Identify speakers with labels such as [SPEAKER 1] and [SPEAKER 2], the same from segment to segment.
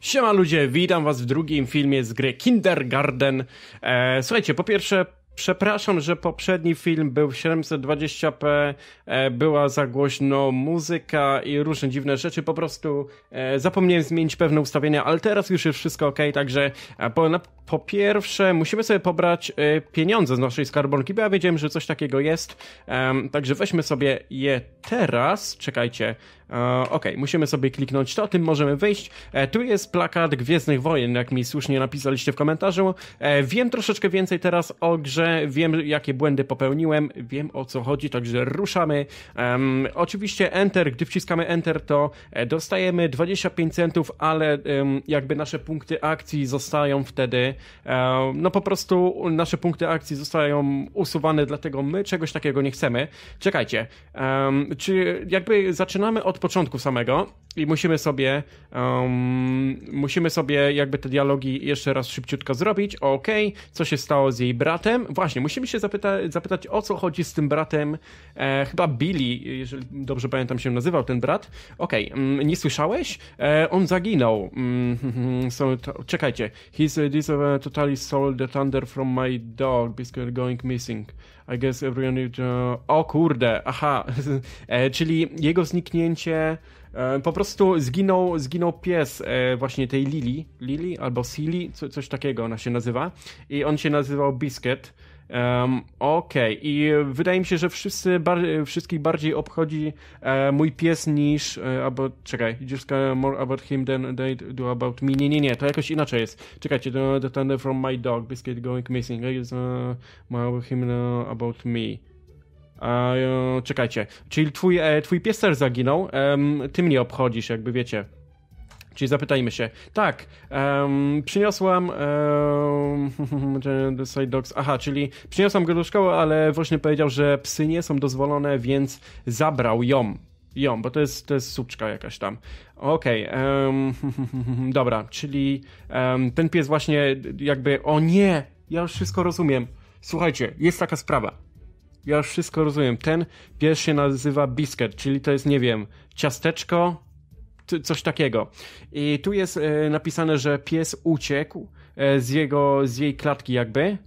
[SPEAKER 1] Siema ludzie, witam was w drugim filmie z gry Kindergarten. E, słuchajcie, po pierwsze przepraszam, że poprzedni film był w 720p, e, była za głośno muzyka i różne dziwne rzeczy, po prostu e, zapomniałem zmienić pewne ustawienia, ale teraz już jest wszystko ok, także e, po, na, po pierwsze musimy sobie pobrać e, pieniądze z naszej skarbonki, bo ja wiedziałem, że coś takiego jest, także weźmy sobie je teraz, czekajcie, E, ok, musimy sobie kliknąć to, tym możemy wyjść. E, tu jest plakat Gwiezdnych Wojen, jak mi słusznie napisaliście w komentarzu. E, wiem troszeczkę więcej teraz o grze, wiem jakie błędy popełniłem, wiem o co chodzi, także ruszamy. Um, oczywiście Enter, gdy wciskamy Enter, to dostajemy 25 centów, ale um, jakby nasze punkty akcji zostają wtedy, um, no po prostu nasze punkty akcji zostają usuwane, dlatego my czegoś takiego nie chcemy. Czekajcie, czy jakby zaczynamy od początku samego i musimy sobie um, musimy sobie jakby te dialogi jeszcze raz szybciutko zrobić. Okej, okay, co się stało z jej bratem? Właśnie, musimy się zapyta zapytać o co chodzi z tym bratem. E, chyba Billy, jeżeli dobrze pamiętam się nazywał ten brat. Okej, okay, mm, nie słyszałeś? E, on zaginął. Mm, czekajcie. He's uh, this, uh, totally stole the thunder from my dog because going missing. I guess everyone... O kurde, aha. E, czyli jego zniknięcie... E, po prostu zginął, zginął pies e, właśnie tej Lili, Lili albo Sili, coś takiego ona się nazywa. I on się nazywał Biscuit. Um, Okej, okay. i wydaje mi się, że wszyscy bar wszystkich bardziej obchodzi e, mój pies niż. E, albo czekaj, just more about him than they do about me. Nie, nie, nie, to jakoś inaczej jest. Czekajcie, the, thunder from my dog, biscuit going missing is uh, more about him than about me. A, e, czekajcie, czyli twój, e, twój pies też zaginął, ty mnie obchodzisz, jakby wiecie. Czyli zapytajmy się, tak, um, przyniosłam um, Side Dogs, aha, czyli przyniosłam go do szkoły, ale właśnie powiedział, że psy nie są dozwolone, więc zabrał ją. Ją, bo to jest, to jest suczka jakaś tam. Okej, okay, um, dobra, czyli um, ten pies właśnie jakby, o nie, ja już wszystko rozumiem. Słuchajcie, jest taka sprawa. Ja już wszystko rozumiem. Ten pies się nazywa Biscuit, czyli to jest, nie wiem, ciasteczko, coś takiego. I tu jest e, napisane, że pies uciekł e, z, jego, z jej klatki jakby.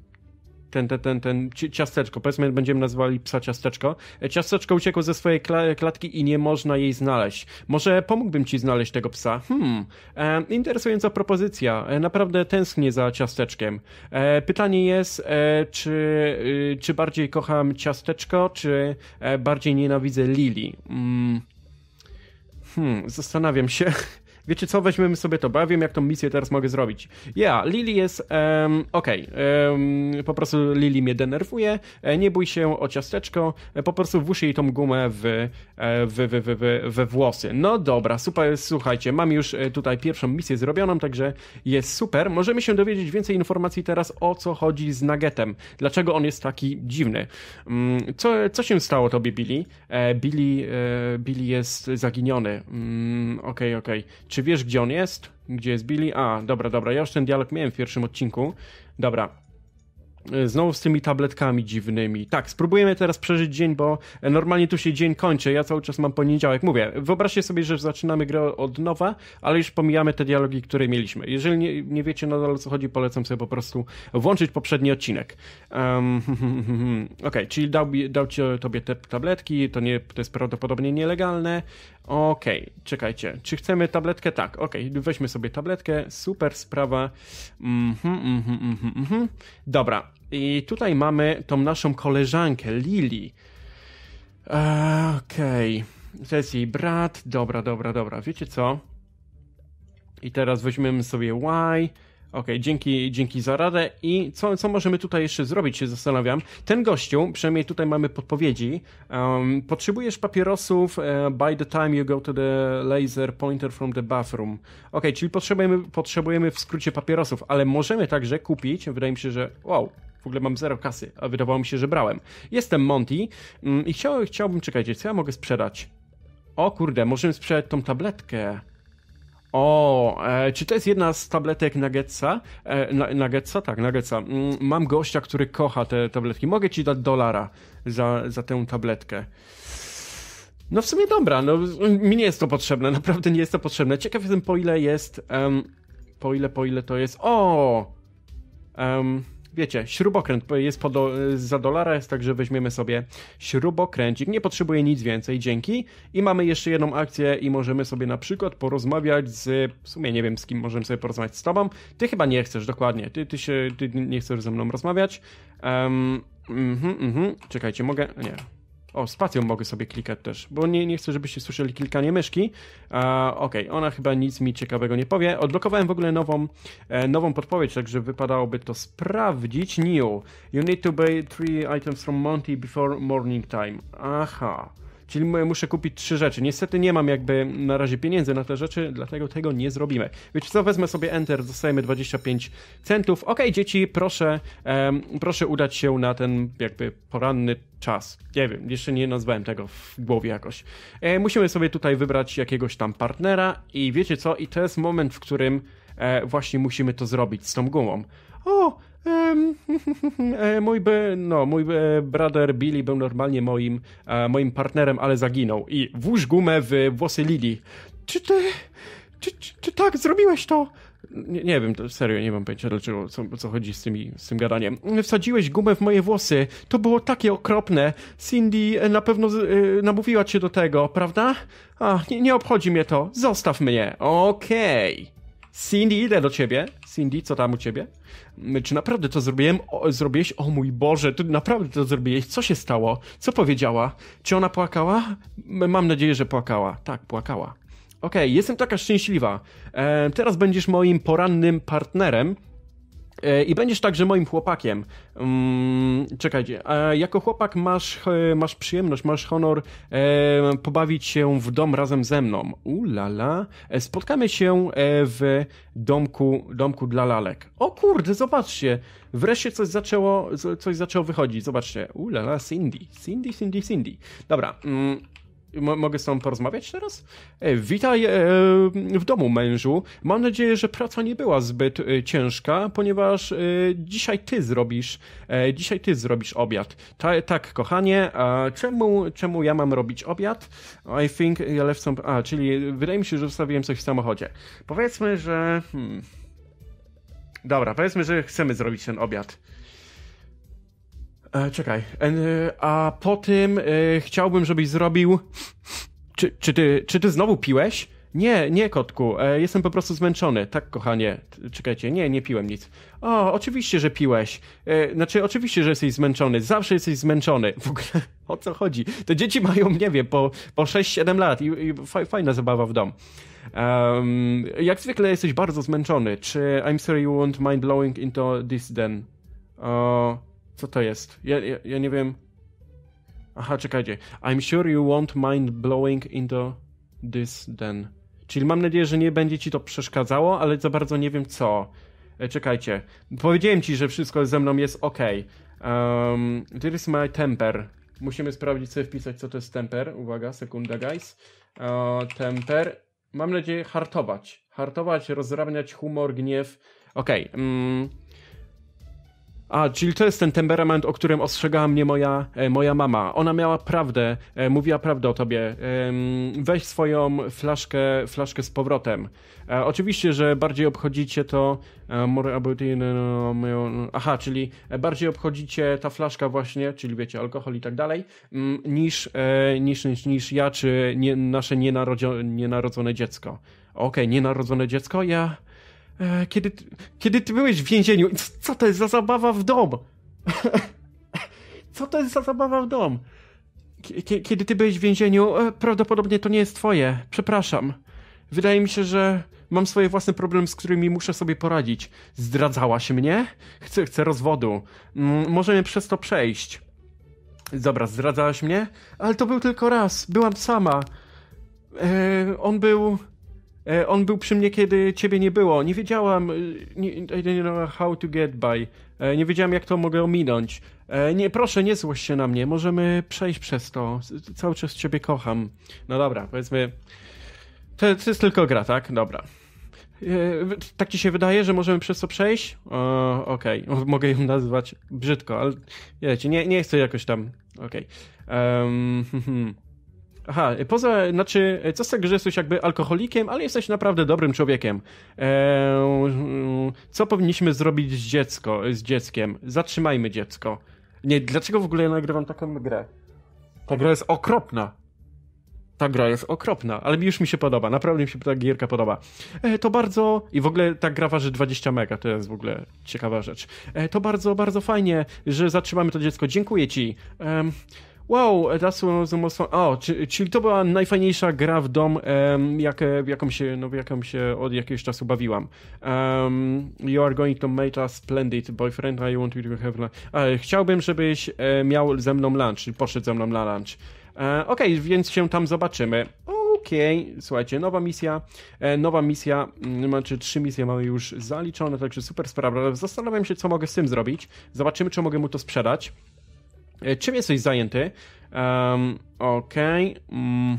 [SPEAKER 1] Ten, ten, ten, ten ciasteczko, powiedzmy, będziemy nazywali psa ciasteczko. E, ciasteczko uciekło ze swojej kla klatki i nie można jej znaleźć. Może pomógłbym ci znaleźć tego psa? Hmm, e, interesująca propozycja. E, naprawdę tęsknię za ciasteczkiem. E, pytanie jest, czy, y, czy bardziej kocham ciasteczko, czy bardziej nienawidzę Lili? Hmm. Hmm, zastanawiam się wiecie co, weźmiemy sobie to, bo ja wiem, jak tą misję teraz mogę zrobić. Ja, yeah, Lili jest, um, okej, okay, um, po prostu Lili mnie denerwuje, e, nie bój się o ciasteczko, e, po prostu włóż jej tą gumę w, e, w, w, w, w, w włosy. No dobra, super, słuchajcie, mam już tutaj pierwszą misję zrobioną, także jest super. Możemy się dowiedzieć więcej informacji teraz o co chodzi z Nagetem? dlaczego on jest taki dziwny. Mm, co, co się stało tobie, Billy? Billy, Billy jest zaginiony. Mm, okej, okej. Okay. Czy wiesz, gdzie on jest? Gdzie jest Billy? A, dobra, dobra, ja już ten dialog miałem w pierwszym odcinku. Dobra. E, znowu z tymi tabletkami dziwnymi. Tak, spróbujemy teraz przeżyć dzień, bo e, normalnie tu się dzień kończy. Ja cały czas mam poniedziałek. Mówię, wyobraźcie sobie, że zaczynamy grę od nowa, ale już pomijamy te dialogi, które mieliśmy. Jeżeli nie, nie wiecie nadal o co chodzi, polecam sobie po prostu włączyć poprzedni odcinek. Um, Okej, okay, czyli dał, dał ci, tobie te tabletki, to, nie, to jest prawdopodobnie nielegalne. Okej, okay, czekajcie. Czy chcemy tabletkę? Tak, okej, okay, weźmy sobie tabletkę. Super sprawa. Mhm, mhm, mhm, mhm. Dobra, i tutaj mamy tą naszą koleżankę, Lili. Okej, okay. to jest jej brat. Dobra, dobra, dobra. Wiecie co? I teraz weźmiemy sobie Y. OK, dzięki, dzięki za radę. I co, co możemy tutaj jeszcze zrobić, się zastanawiam. Ten gościu, przynajmniej tutaj mamy podpowiedzi, um, potrzebujesz papierosów uh, by the time you go to the laser pointer from the bathroom. OK, czyli potrzebujemy, potrzebujemy w skrócie papierosów, ale możemy także kupić, wydaje mi się, że wow, w ogóle mam zero kasy, a wydawało mi się, że brałem. Jestem Monty um, i chciałbym, chciałbym, czekajcie, co ja mogę sprzedać? O kurde, możemy sprzedać tą tabletkę. O, e, czy to jest jedna z tabletek Nuggetsa? E, na, nuggetsa? Tak, Nuggetsa. Mm, mam gościa, który kocha te tabletki. Mogę ci dać dolara za, za tę tabletkę. No w sumie dobra, no mi nie jest to potrzebne, naprawdę nie jest to potrzebne. Ciekaw jestem po ile jest, um, po ile, po ile to jest. O! Um, wiecie, śrubokręt jest za dolara, jest także weźmiemy sobie śrubokręcik. Nie potrzebuje nic więcej, dzięki. I mamy jeszcze jedną akcję i możemy sobie na przykład porozmawiać z, w sumie nie wiem z kim możemy sobie porozmawiać z tobą. Ty chyba nie chcesz, dokładnie. Ty, ty się, ty nie chcesz ze mną rozmawiać. Um, mhm, mhm. Czekajcie, mogę? Nie. O, spacją mogę sobie klikać też, bo nie, nie chcę, żebyście słyszeli klikanie myszki. E, Okej, okay, ona chyba nic mi ciekawego nie powie. Odblokowałem w ogóle nową, e, nową podpowiedź, także wypadałoby to sprawdzić. New. You need to buy three items from Monty before morning time. Aha. Czyli muszę kupić trzy rzeczy. Niestety nie mam jakby na razie pieniędzy na te rzeczy, dlatego tego nie zrobimy. Wiecie co, wezmę sobie Enter, dostajemy 25 centów. Ok, dzieci, proszę, um, proszę udać się na ten jakby poranny czas. Nie wiem, jeszcze nie nazwałem tego w głowie jakoś. E, musimy sobie tutaj wybrać jakiegoś tam partnera i wiecie co, i to jest moment, w którym e, właśnie musimy to zrobić z tą gumą. O, E, mój, by, no, mój e, brother Billy był normalnie moim, e, moim partnerem, ale zaginął. I włóż gumę w włosy Lili. Czy ty... Czy, czy, czy tak, zrobiłeś to? Nie, nie, wiem, serio, nie mam pojęcia dlaczego, co, co chodzi z, tymi, z tym gadaniem. Wsadziłeś gumę w moje włosy. To było takie okropne. Cindy na pewno yy, namówiła cię do tego, prawda? A, nie, nie obchodzi mnie to. Zostaw mnie. Okej. Okay. Cindy, idę do ciebie. Cindy, co tam u ciebie? Mm, czy naprawdę to zrobiłem? O, zrobiłeś? O mój Boże, ty naprawdę to zrobiłeś? Co się stało? Co powiedziała? Czy ona płakała? Mam nadzieję, że płakała. Tak, płakała. Okej, okay, jestem taka szczęśliwa. E, teraz będziesz moim porannym partnerem E, I będziesz także moim chłopakiem. Mm, czekajcie, e, jako chłopak masz, e, masz przyjemność, masz honor pobawić się w dom razem ze mną. Ulala. Spotkamy się w domku, domku dla lalek. O kurde, zobaczcie. Wreszcie coś zaczęło, coś zaczęło wychodzić. Zobaczcie. Ulala, Cindy. Cindy, Cindy, Cindy. Dobra. Mm, M mogę z tobą porozmawiać teraz? E, witaj e, w domu, mężu. Mam nadzieję, że praca nie była zbyt e, ciężka, ponieważ e, dzisiaj ty zrobisz, e, dzisiaj ty zrobisz obiad. Ta, tak, kochanie, a czemu, czemu ja mam robić obiad? I think ja left some... A, czyli wydaje mi się, że zostawiłem coś w samochodzie. Powiedzmy, że... Hmm. Dobra, powiedzmy, że chcemy zrobić ten obiad. E, czekaj. E, a po tym e, chciałbym, żebyś zrobił. Czy, czy, ty, czy ty znowu piłeś? Nie, nie, kotku, e, jestem po prostu zmęczony. Tak, kochanie, czekajcie, nie, nie piłem nic. O, oczywiście, że piłeś. E, znaczy, oczywiście, że jesteś zmęczony. Zawsze jesteś zmęczony. W ogóle, o co chodzi? Te dzieci mają, nie wiem, po, po 6-7 lat i, i, fajna zabawa w dom. Um, jak zwykle jesteś bardzo zmęczony. Czy I'm sorry you want mind blowing into this then? Uh, co to jest? Ja, ja, ja nie wiem. Aha, czekajcie. I'm sure you won't mind blowing into this then. Czyli mam nadzieję, że nie będzie ci to przeszkadzało, ale za bardzo nie wiem co. E, czekajcie. Powiedziałem ci, że wszystko ze mną jest ok. Um, there is my temper. Musimy sprawdzić sobie wpisać, co to jest temper. Uwaga, sekunda, guys. Uh, temper. Mam nadzieję hartować. Hartować, rozrabniać humor, gniew. Okej. Okay. Mm, a, czyli to jest ten temperament, o którym ostrzegała mnie moja, e, moja mama. Ona miała prawdę, e, mówiła prawdę o tobie. Weź swoją flaszkę, flaszkę z powrotem. E, oczywiście, że bardziej obchodzicie to. No, no, no, aha, czyli bardziej obchodzicie ta flaszka, właśnie, czyli wiecie, alkohol i tak dalej, mm, niż, niż, niż, niż ja czy nie, nasze nienarodzone dziecko. Okej, okay, nienarodzone dziecko, ja e, kiedy, kiedy ty byłeś w więzieniu. Co to jest za zabawa w dom? Co to jest za zabawa w dom? kiedy ty byłeś w więzieniu, e, prawdopodobnie to nie jest twoje. Przepraszam. Wydaje mi się, że mam swoje własne problemy, z którymi muszę sobie poradzić. Zdradzałaś mnie? Chcę, chcę rozwodu. możemy przez to przejść. Dobra, zdradzałaś mnie? Ale to był tylko raz. Byłam sama. E, on był E, on był przy mnie, kiedy ciebie nie było. Nie wiedziałam. E, nie, I didn't know how to get by. E, nie wiedziałam, jak to mogę ominąć. Nie, proszę, nie złość się na mnie. Możemy przejść przez to. Cały czas ciebie kocham. No dobra, powiedzmy. To, to jest tylko gra, tak? Dobra. Tak ci się wydaje, że możemy przez to przejść? Okej, okay. mogę ją nazwać brzydko, ale wiecie, nie, nie to jakoś tam. Okej. Okay. Um, Aha, poza, znaczy, co z tego, że jesteś jakby alkoholikiem, ale jesteś naprawdę dobrym człowiekiem. Eee, co powinniśmy zrobić z, dziecko, z dzieckiem? Zatrzymajmy dziecko. Nie, dlaczego w ogóle ja nagrywam taką grę? Ta gra jest okropna. Ta gra jest okropna, ale już mi się podoba, naprawdę mi się ta gierka podoba. E, to bardzo... I w ogóle ta gra waży 20 mega, to jest w ogóle ciekawa rzecz. E, to bardzo, bardzo fajnie, że zatrzymamy to dziecko. Dziękuję ci. E, wow, that's the most fun. O, czyli, czyli to była najfajniejsza gra w dom, um, jak, e, jaką, się, no, jaką się od jakiegoś czasu bawiłam. Um, you are going to make a splendid boyfriend, I want you to have lunch. chciałbym, żebyś e, miał ze mną lunch, czyli poszedł ze mną na lunch. E, Okej, okay, więc się tam zobaczymy. Okej, okay. słuchajcie, nowa misja, e, nowa misja, mm, znaczy trzy misje mamy już zaliczone, także super sprawa. Zastanawiam się, co mogę z tym zrobić. Zobaczymy, czy mogę mu to sprzedać. E, czym jesteś zajęty? Um, Okej. Okay. Mm,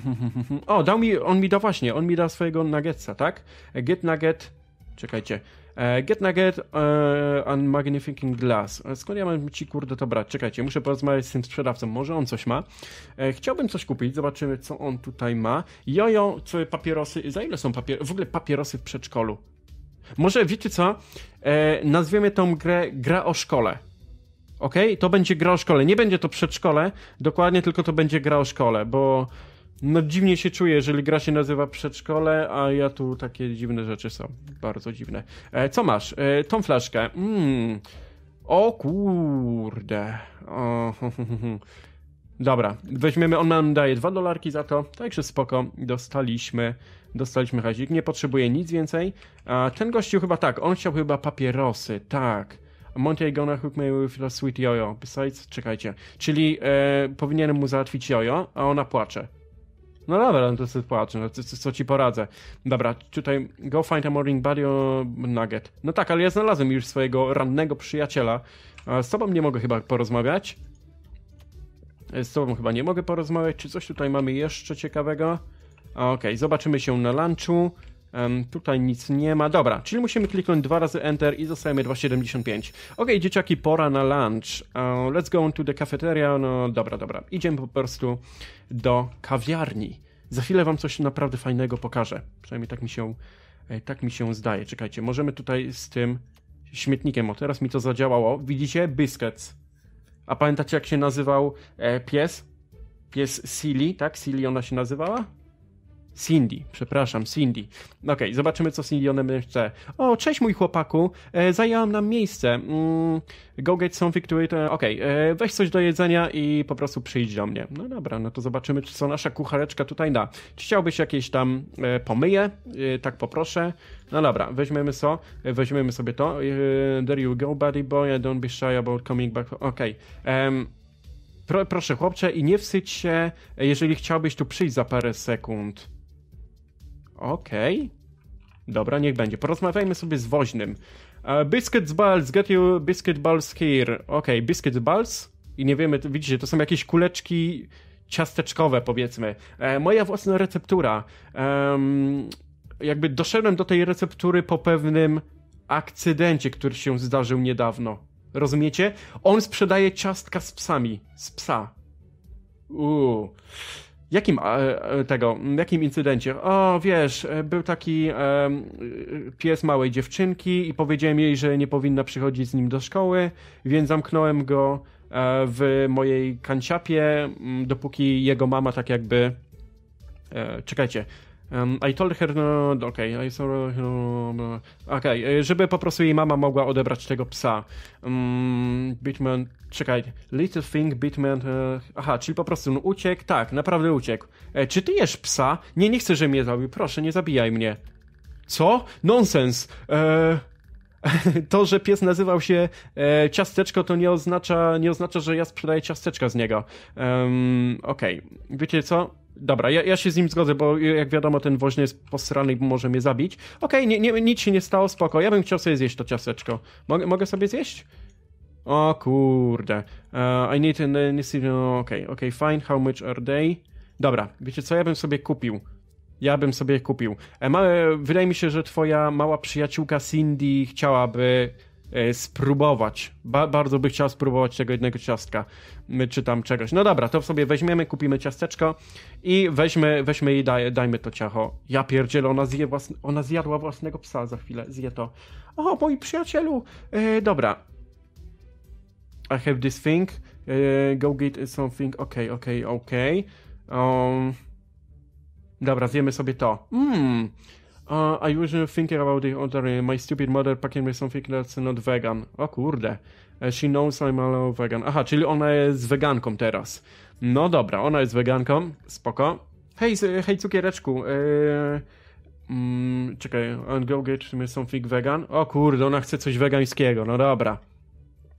[SPEAKER 1] o, dał mi, on mi da właśnie, on mi da swojego nuggetsa, tak? E, get nugget, czekajcie. E, get nugget uh, and magnificent glass. Skąd ja mam ci kurde to brać? Czekajcie, muszę porozmawiać z tym sprzedawcą, może on coś ma. Chciałbym coś kupić, zobaczymy co on tutaj ma. Jojo, co papierosy, za ile są papierosy? W ogóle papierosy w przedszkolu. Może wiecie co? E, nazwiemy tą grę gra o szkole ok? To będzie gra o szkole. Nie będzie to przedszkole, dokładnie, tylko to będzie gra o szkole, bo no dziwnie się czuję, jeżeli gra się nazywa przedszkole, a ja tu takie dziwne rzeczy są. Bardzo dziwne. E, co masz? E, tą flaszkę. Mm. O kurde. O, Dobra, weźmiemy, on nam daje dwa dolarki za to, także spoko, dostaliśmy, dostaliśmy hazik, nie potrzebuje nic więcej. A ten gościu chyba tak, on chciał chyba papierosy, tak. Monty Agonach ook may with sweet jojo. Besides, czekajcie. Czyli e, powinienem mu załatwić jojo, a ona płacze. No dobra, no to sobie płaczę, no, co, co, ci poradzę. Dobra, tutaj go find a morning buddy o nugget. No tak, ale ja znalazłem już swojego rannego przyjaciela. Z tobą nie mogę chyba porozmawiać. E, z tobą chyba nie mogę porozmawiać. Czy coś tutaj mamy jeszcze ciekawego? Okej, okay, zobaczymy się na lunchu. Um, tutaj nic nie ma. Dobra, czyli musimy kliknąć dwa razy Enter i zostajemy 2,75. Ok, dzieciaki, pora na lunch. Uh, let's go to the cafeteria. No dobra, dobra. Idziemy po prostu do kawiarni. Za chwilę wam coś naprawdę fajnego pokażę. Przynajmniej tak mi się, e, tak mi się zdaje. Czekajcie, możemy tutaj z tym śmietnikiem. O, teraz mi to zadziałało. Widzicie? Biscuits. A pamiętacie, jak się nazywał e, pies? Pies Silly, tak? Silly ona się nazywała? Cindy, przepraszam, Cindy. Okej, okay, zobaczymy, co Cindy one będzie. O, cześć mój chłopaku, e, zajęłam nam miejsce. Mm, go get something to it. Okej, okay, e, weź coś do jedzenia i po prostu przyjdź do mnie. No dobra, no to zobaczymy, co nasza kuchareczka tutaj da. Czy chciałbyś jakieś tam e, pomyje? E, tak poproszę. No dobra, weźmiemy co? So, weźmiemy sobie to. E, there you go, buddy boy, don't be shy about coming back. Okej. Okay. pro, proszę chłopcze i nie wstydź się, e, jeżeli chciałbyś tu przyjść za parę sekund. Okej. Okay. Dobra, niech będzie. Porozmawiajmy sobie z woźnym. Uh, e, biscuit balls, get you biscuit balls here. Okej, okay, biscuit balls. I nie wiemy, widzicie, to są jakieś kuleczki ciasteczkowe, powiedzmy. E, moja własna receptura. Um, jakby doszedłem do tej receptury po pewnym akcydencie, który się zdarzył niedawno. Rozumiecie? On sprzedaje ciastka z psami. Z psa. Uuu. Jakim e, e, tego, jakim incydencie? O, wiesz, e, był taki pies małej dziewczynki i powiedziałem jej, że nie powinna przychodzić z nim do szkoły, więc zamknąłem go w mojej kanciapie, dopóki jego mama tak jakby... czekajcie, Um, I told her, no, okej, okay, I saw, no, no, okej, okay, e, żeby po prostu jej mama mogła odebrać tego psa. Um, Bitman, czekaj, little thing, Bitman, uh, aha, czyli po prostu no, uciekł, tak, naprawdę uciekł. E, czy ty jesz psa? Nie, nie chcę, żebym mnie zabił, proszę, nie zabijaj mnie. Co? Nonsens! E, to, że pies nazywał się e, ciasteczko, to nie oznacza, nie oznacza, że ja sprzedaję ciasteczka z niego. Um, Okej, okay. wiecie co? Dobra, ja, ja się z nim zgodzę, bo jak wiadomo, ten woźny jest posrany i może mnie zabić. Okej, okay, nie, nie, nic się nie stało, spoko. Ja bym chciał sobie zjeść to ciasteczko. Mogę, mogę sobie zjeść? O kurde. Uh, I need an initiative. Okej, okay, okej, okay, fine. How much are they? Dobra, wiecie co, ja bym sobie kupił. Ja bym sobie kupił. E, ma, e, wydaje mi się, że twoja mała przyjaciółka Cindy chciałaby E, spróbować. Ba bardzo by chciał spróbować tego jednego ciastka, czy tam czegoś. No dobra, to sobie weźmiemy, kupimy ciasteczko i weźmy, weźmy i daj, dajmy to ciacho. Ja pierdzielę, ona, zje własne, ona zjadła własnego psa za chwilę, zje to. O, mój przyjacielu, e, dobra. I have this thing, e, go get something, okej, okay, okej, okay, okej. Okay. Um, dobra, zjemy sobie to. Mmm... Uh, I e, usually think about the other. E, my stupid mother packing me something that's not vegan. O kurde. E, she knows I'm a vegan. Aha, czyli ona jest weganką teraz. No dobra, ona jest weganką. Spoko. Hej, hej cukiereczku. Yy... Mm, czekaj, and go get me something vegan. O kurde, ona chce coś wegańskiego. No dobra.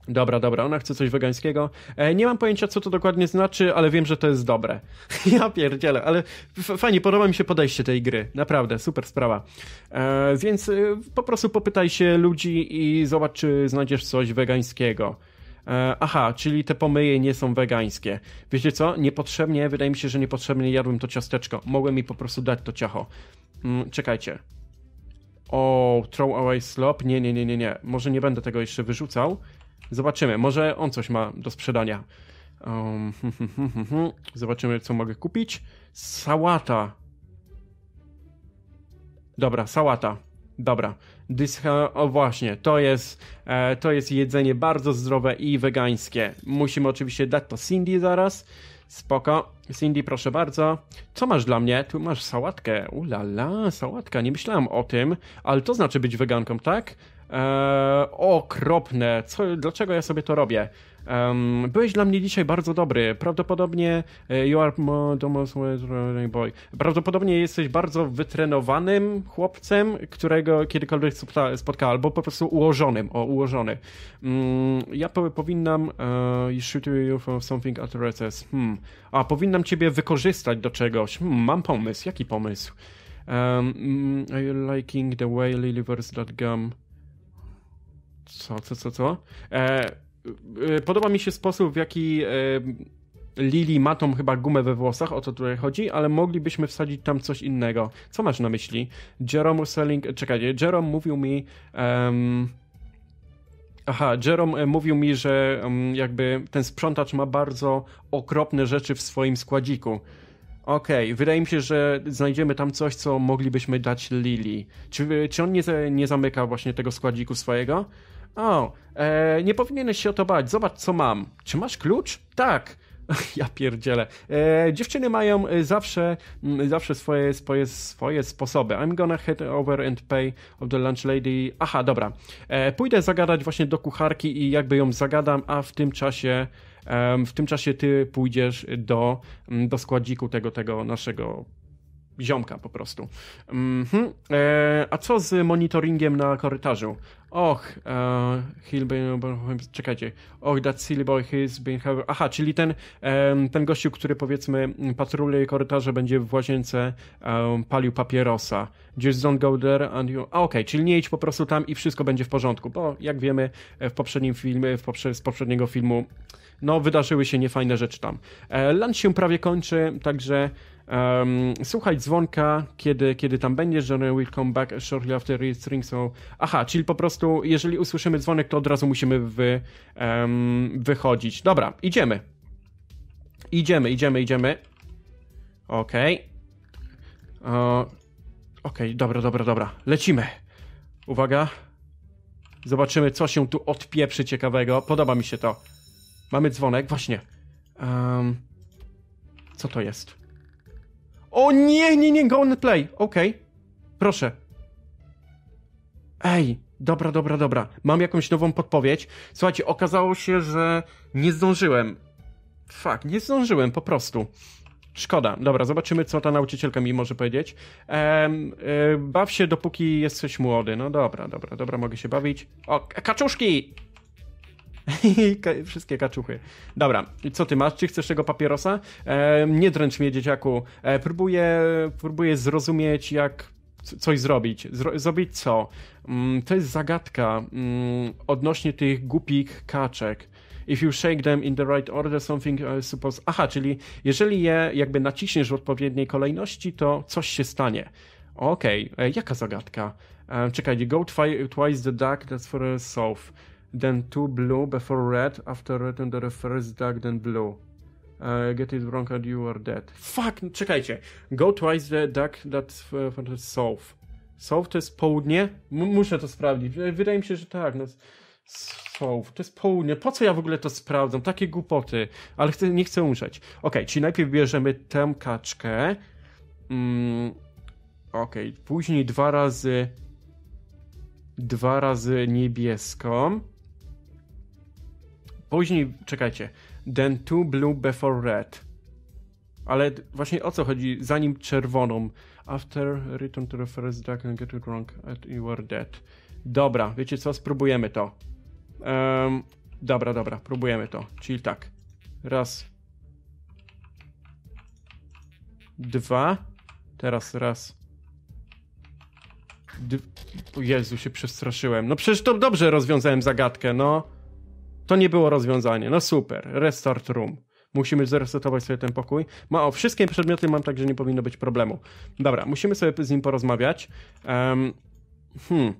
[SPEAKER 1] Dobra, dobra, ona chce coś wegańskiego. E, nie mam pojęcia, co to dokładnie znaczy, ale wiem, że to jest dobre. ja pierdzielę, ale fajnie, podoba mi się podejście tej gry. Naprawdę, super sprawa. E, więc e, po prostu popytaj się ludzi i zobacz, czy znajdziesz coś wegańskiego. E, aha, czyli te pomyje nie są wegańskie. Wiecie co? Niepotrzebnie, wydaje mi się, że niepotrzebnie jadłem to ciasteczko. Mogłem mi po prostu dać to ciacho. Mm, czekajcie. O, throw away slop? Nie, nie, nie, nie, nie. Może nie będę tego jeszcze wyrzucał. Zobaczymy, może on coś ma do sprzedania. Um, zobaczymy, co mogę kupić. Sałata. Dobra, sałata. Dobra. Dysha, o właśnie, to jest, e, to jest jedzenie bardzo zdrowe i wegańskie. Musimy oczywiście dać to Cindy zaraz. Spoko. Cindy, proszę bardzo. Co masz dla mnie? Tu masz sałatkę. Ulala, sałatka. Nie myślałam o tym, ale to znaczy być weganką, tak? Eee, okropne. Co, dlaczego ja sobie to robię? Um, byłeś dla mnie dzisiaj bardzo dobry. Prawdopodobnie e, you are the most boy. Prawdopodobnie jesteś bardzo wytrenowanym chłopcem, którego kiedykolwiek spotkałem, albo po prostu ułożonym. O, ułożony. Um, ja po, powinnam uh, shoot you for something at recess. Hmm. A, powinnam ciebie wykorzystać do czegoś. Hmm, mam pomysł. Jaki pomysł? Um, are you liking the way Lily that gum? Co, co, co, co? E, e, podoba mi się sposób, w jaki e, Lili ma tą chyba gumę we włosach, o to tutaj chodzi, ale moglibyśmy wsadzić tam coś innego. Co masz na myśli? Jerome Selling. E, Czekajcie, Jerome mówił mi. Um, Aha, Jerome e, mówił mi, że jakby ten sprzątacz ma bardzo okropne rzeczy w swoim składziku. Okej, okay, wydaje mi się, że znajdziemy tam coś, co moglibyśmy dać Lili. Czy, czy on nie, nie zamyka właśnie tego składziku swojego? O, e, nie powinieneś się o to bać, zobacz co mam. Czy masz klucz? Tak. Ja pierdzielę. E, dziewczyny mają e, zawsze, m, mm, zawsze swoje, swoje, swoje sposoby. I'm gonna head over and pay of the lunch lady. Aha, dobra. E, pójdę zagadać właśnie do kucharki i jakby ją zagadam, a w tym czasie w tym czasie ty pójdziesz do, mm, do składziku tego, tego naszego ziomka po prostu. Mm-hmm. E, a co z monitoringiem na korytarzu? Och, he'll Hillbane, czekajcie. Och, that silly boy has been have... Aha, czyli ten, e, ten gościu, który powiedzmy patroluje korytarze, będzie w łazience e, palił papierosa. Just don't go there and you... A okej, okay, czyli nie idź po prostu tam i wszystko będzie w porządku, bo jak wiemy w poprzednim filmie, w poprze- z poprzedniego filmu, no wydarzyły się niefajne rzeczy tam. E, lunch się prawie kończy, także... Um, słuchaj dzwonka, kiedy, kiedy tam będziesz, że will come back shortly after rings. So... Aha, czyli po prostu, jeżeli usłyszymy dzwonek, to od razu musimy wy, um, wychodzić. Dobra, idziemy. Idziemy, idziemy, idziemy. Okej. Okay. Okej, okay, dobra, dobra, dobra. Lecimy. Uwaga. Zobaczymy, co się tu odpieprzy ciekawego. Podoba mi się to. Mamy dzwonek, właśnie. Um, co to jest? O nie, nie, nie, go on play. Okej, okay. proszę. Ej, dobra, dobra, dobra. Mam jakąś nową podpowiedź. Słuchajcie, okazało się, że nie zdążyłem. Fuck, nie zdążyłem po prostu. Szkoda. Dobra, zobaczymy, co ta nauczycielka mi może powiedzieć. Ehm, e, baw się, dopóki jesteś młody. No dobra, dobra, dobra, mogę się bawić. O, kaczuszki! I wszystkie kaczuchy. Dobra, co ty masz? Czy chcesz tego papierosa? E, nie dręcz mnie, dzieciaku. E, próbuję, próbuję zrozumieć, jak coś zrobić. Zro zrobić co? Mm, to jest zagadka mm, odnośnie tych głupich kaczek. If you shake them in the right order, something e, suppose. Aha, czyli jeżeli je jakby naciśniesz w odpowiedniej kolejności, to coś się stanie. Okej, okay. E, jaka zagadka? Um, e, czekaj, go twi twice the duck, that's for a south then two blue before red, after red and the first dark, then blue. Uh, get it wrong and you are dead. Fuck, czekajcie. Go twice the duck that's for uh, the south. South to jest południe? M muszę to sprawdzić. Wydaje mi się, że tak. No, south to jest południe. Po co ja w ogóle to sprawdzam? Takie głupoty. Ale chcę, nie chcę umrzeć. Ok, czyli najpierw bierzemy tę kaczkę. Mm, ok, później dwa razy dwa razy niebieską. Później, czekajcie, Then two blue before red. Ale właśnie o co chodzi? Zanim czerwoną. After return to the first dragon and get it wrong, at you are dead. Dobra, wiecie co? Spróbujemy to. Um, dobra, dobra, próbujemy to. Czyli tak. Raz. Dwa. Teraz raz. Jezu, się przestraszyłem. No przecież to dobrze rozwiązałem zagadkę, no. To nie było rozwiązanie. No super, restart room. Musimy zresetować sobie ten pokój. Ma o wszystkie przedmioty mam tak, że nie powinno być problemu. Dobra, musimy sobie z nim porozmawiać. Um, hmm.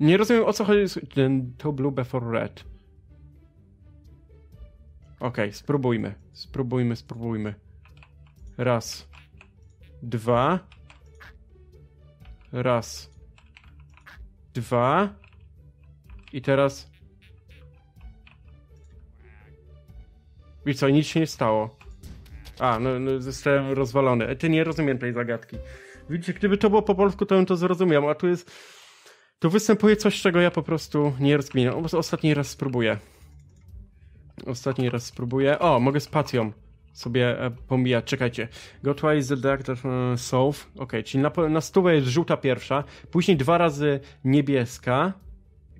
[SPEAKER 1] Nie rozumiem o co chodzi. Ten to blue before red. Ok, spróbujmy. Spróbujmy, spróbujmy. Raz. Dwa. Raz. Dwa. I teraz I co, nic się nie stało. A, no, no zostałem rozwalony. E, ty nie rozumiem tej zagadki. Widzicie, gdyby to było po polsku, to bym to zrozumiał, a tu jest... Tu występuje coś, czego ja po prostu nie rozkminiam. Ostatni raz spróbuję. Ostatni raz spróbuję. O, mogę spacją sobie e, pomijać. Czekajcie. Gotwise the Dark uh, South. Ok, czyli na, na stówę jest żółta pierwsza, później dwa razy niebieska,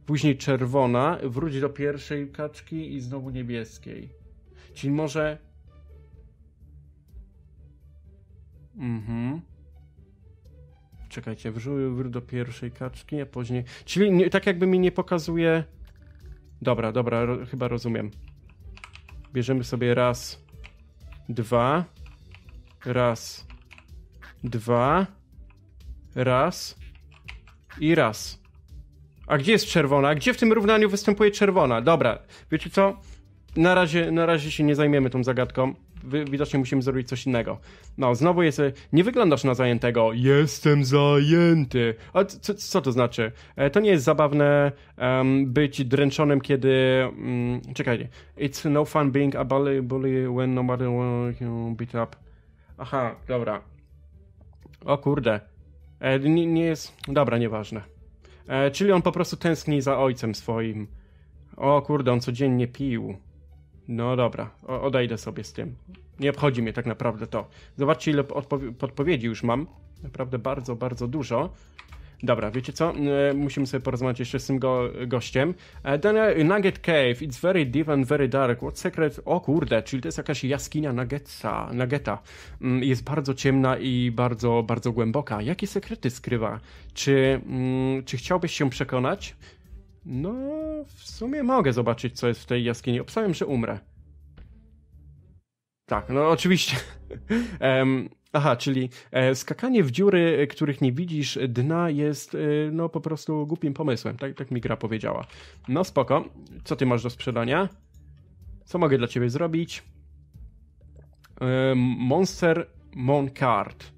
[SPEAKER 1] później czerwona, wróć do pierwszej kaczki i znowu niebieskiej. Czyli może. Mhm. Czekajcie, wrzuł do pierwszej kaczki, a później. Czyli nie, tak jakby mi nie pokazuje. Dobra, dobra, ro, chyba rozumiem. Bierzemy sobie raz, dwa, raz, dwa, raz i raz. A gdzie jest czerwona? Gdzie w tym równaniu występuje czerwona? Dobra, wiecie co? na razie, na razie się nie zajmiemy tą zagadką. Widocznie musimy zrobić coś innego. No, znowu jest. E, nie wyglądasz na zajętego. Jestem zajęty. A co, co to znaczy? E, to nie jest zabawne um, być dręczonym, kiedy. Um, mm, czekajcie. It's no fun being a bully, bully when nobody wants you beat up. Aha, dobra. O kurde. E, nie, nie jest. Dobra, nieważne. E, czyli on po prostu tęskni za ojcem swoim. O kurde, on codziennie pił. No dobra, o, odejdę sobie z tym. Nie obchodzi mnie tak naprawdę to. Zobaczcie, ile podpowiedzi już mam. Naprawdę bardzo, bardzo dużo. Dobra, wiecie co? E, musimy sobie porozmawiać jeszcze z tym go gościem. E, Daniel, Nugget Cave, it's very deep and very dark. What secret? O kurde, czyli to jest jakaś jaskinia Nuggetsa, Nuggeta. Mm, jest bardzo ciemna i bardzo, bardzo głęboka. Jakie sekrety skrywa? Czy, mm, czy chciałbyś się przekonać? No, w sumie mogę zobaczyć, co jest w tej jaskini. Obstawiam, że umrę. Tak, no oczywiście. um, aha, czyli e, skakanie w dziury, e, których nie widzisz dna jest e, no po prostu głupim pomysłem. Tak, tak mi gra powiedziała. No spoko. Co ty masz do sprzedania? Co mogę dla ciebie zrobić? E, Monster Mon Card.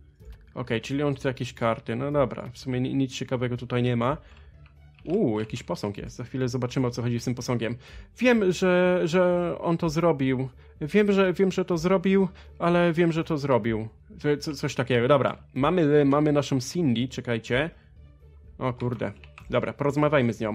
[SPEAKER 1] Okej, okay, czyli on chce jakieś karty. No dobra, w sumie nic ciekawego tutaj nie ma. Uuu, jakiś posąg jest. Za chwilę zobaczymy, o co chodzi z tym posągiem. Wiem, że, że on to zrobił. Wiem że, wiem, że to zrobił, ale wiem, że to zrobił. Co, coś takiego. Dobra, mamy, mamy naszą Cindy, czekajcie. O kurde. Dobra, porozmawiajmy z nią.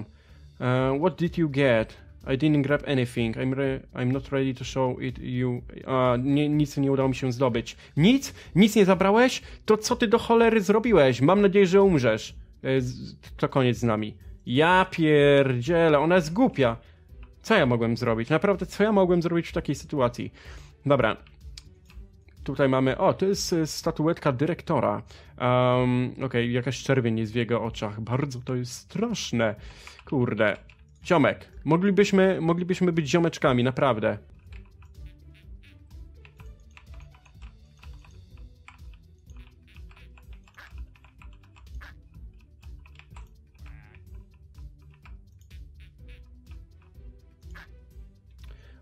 [SPEAKER 1] Uh, what did you get? I didn't grab anything. I'm, re I'm not ready to show it you. A, nie, nic nie udało mi się zdobyć. Nic? Nic nie zabrałeś? To co ty do cholery zrobiłeś? Mam nadzieję, że umrzesz. E, to koniec z nami. Ja pierdzielę, ona jest głupia. Co ja mogłem zrobić? Naprawdę, co ja mogłem zrobić w takiej sytuacji? Dobra. Tutaj mamy, o, to jest y, statuetka dyrektora. Um, Okej, okay, jakaś czerwień jest w jego oczach. Bardzo to jest straszne. Kurde. Ziomek. Moglibyśmy, moglibyśmy być ziomeczkami, naprawdę.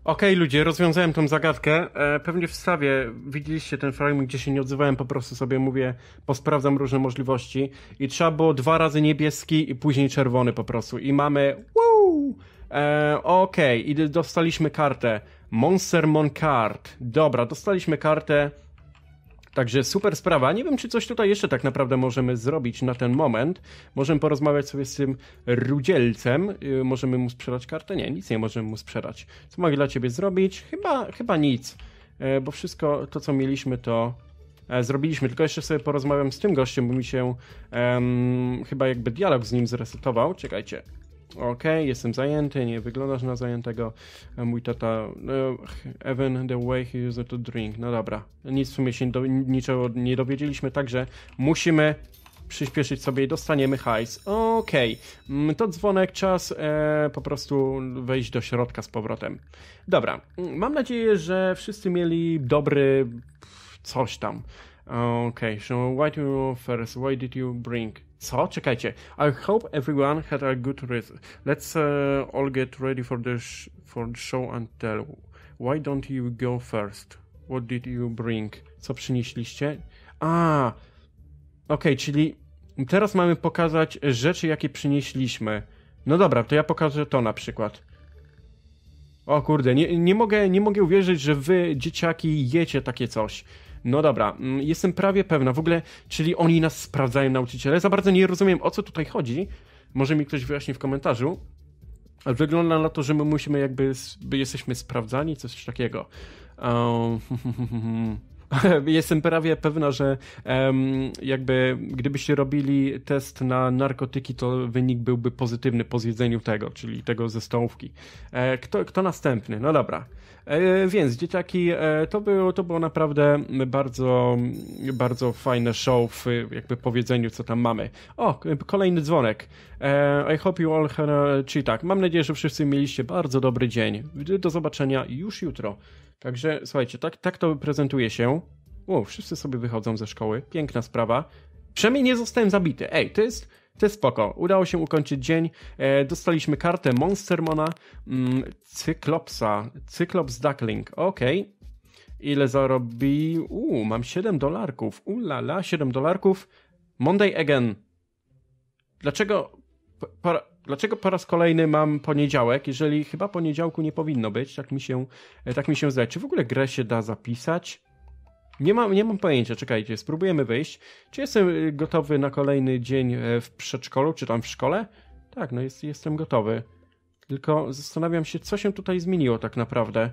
[SPEAKER 1] Okej, okay, ludzie, rozwiązałem tą zagadkę. E, pewnie wstawię, widzieliście ten fragment, gdzie się nie odzywałem, po prostu sobie mówię, posprawdzam różne możliwości. I trzeba było dwa razy niebieski i później czerwony po prostu. I mamy. Woo! E, Okej, okay. i dostaliśmy kartę. Monster Mon Card. Dobra, dostaliśmy kartę Także super sprawa. Nie wiem, czy coś tutaj jeszcze tak naprawdę możemy zrobić na ten moment. Możemy porozmawiać sobie z tym rudzielcem. Y, możemy mu sprzedać kartę? Nie, nic nie możemy mu sprzedać. Co mogę dla ciebie zrobić? Chyba, chyba nic, e, bo wszystko to, co mieliśmy, to e, zrobiliśmy. Tylko jeszcze sobie porozmawiam z tym gościem, bo mi się um, chyba jakby dialog z nim zresetował. Czekajcie, OK, jestem zajęty, nie wyglądasz na zajętego. E, mój tata, no, even the way he used to drink. No dobra, nic w sumie się do, niczego nie dowiedzieliśmy, także musimy przyspieszyć sobie i dostaniemy hajs. Okej, okay. Mm, to dzwonek, czas e, po prostu wejść do środka z powrotem. Dobra, mm, mam nadzieję, że wszyscy mieli dobry coś tam. Okay, so why do you first? Why did you bring? Co? Czekajcie. I hope everyone had a good rest. Let's uh, all get ready for the, for the show and tell. Why don't you go first? What did you bring? Co przynieśliście? A, ok, czyli teraz mamy pokazać rzeczy, jakie przynieśliśmy. No dobra, to ja pokażę to na przykład. O kurde, nie, nie, mogę, nie mogę uwierzyć, że wy, dzieciaki, jecie takie coś. No dobra, mm, jestem prawie pewna. W ogóle, czyli oni nas sprawdzają, nauczyciele? Za bardzo nie rozumiem, o co tutaj chodzi. Może mi ktoś wyjaśni w komentarzu. wygląda na to, że my musimy jakby, jesteśmy sprawdzani, coś takiego. Um, Jestem prawie pewna, że um, jakby gdybyście robili test na narkotyki, to wynik byłby pozytywny po zjedzeniu tego, czyli tego ze stołówki. E, kto, kto następny? No dobra. E, więc dzieciaki, e, to było, to było naprawdę bardzo, bardzo fajne show w jakby powiedzeniu, co tam mamy. O, kolejny dzwonek. E, I hope you all have... Czyli tak, mam nadzieję, że wszyscy mieliście bardzo dobry dzień. Do zobaczenia już jutro. Także słuchajcie, tak, tak to prezentuje się. O, wszyscy sobie wychodzą ze szkoły. Piękna sprawa. Przynajmniej nie zostałem zabity. Ej, to jest to jest spoko. Udało się ukończyć dzień. E, dostaliśmy kartę Monstermona, mm, Cyklopsa, Cyklops Duckling. Okej. Okay. Ile zarobi? Uuu, mam 7 dolarków. Ulala, 7 dolarków. Monday again. Dlaczego po, dlaczego po raz kolejny mam poniedziałek, jeżeli chyba poniedziałku nie powinno być? Tak mi się, e, tak mi się zdaje. Czy w ogóle grę się da zapisać? Nie mam, nie mam pojęcia, czekajcie, spróbujemy wyjść. Czy jestem y, gotowy na kolejny dzień e, w przedszkolu, czy tam w szkole? Tak, no jest, jestem gotowy. Tylko zastanawiam się, co się tutaj zmieniło tak naprawdę.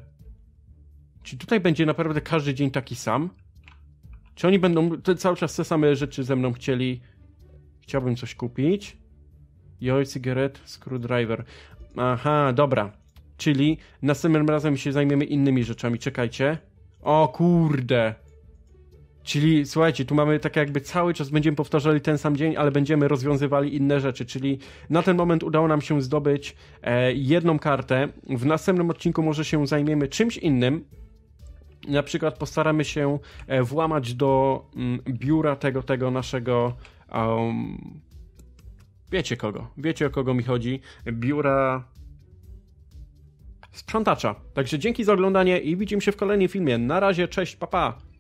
[SPEAKER 1] Czy tutaj będzie naprawdę każdy dzień taki sam? Czy oni będą cały czas te same rzeczy ze mną chcieli? Chciałbym coś kupić. Joj, cigaret, screwdriver. Aha, dobra. Czyli następnym razem się zajmiemy innymi rzeczami. Czekajcie. O kurde. Czyli słuchajcie, tu mamy tak jakby cały czas będziemy powtarzali ten sam dzień, ale będziemy rozwiązywali inne rzeczy, czyli na ten moment udało nam się zdobyć e, jedną kartę. W następnym odcinku może się zajmiemy czymś innym. Na przykład postaramy się e, włamać do m, mm, biura tego, tego naszego um, wiecie kogo, wiecie o kogo mi chodzi, biura sprzątacza. Także dzięki za oglądanie i widzimy się w kolejnym filmie. Na razie, cześć, papa! Pa.